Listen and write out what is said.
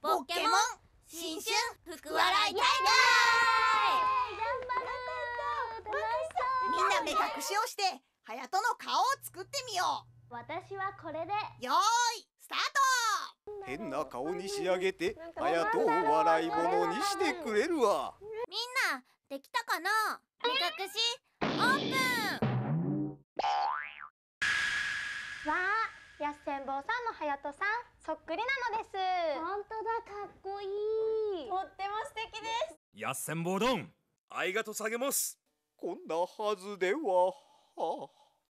ポケモン新春福笑い大会みんな目隠しをしてハヤトの顔を作ってみよう私はこれでよーいスタート変な顔に仕上げてハヤトを笑いものにしてくれるわみんなできたかな目隠しオープンわあやっせん坊さんのハヤトさんそっくりなのですやっせんぼうどんありがとうさげますこんなはずではは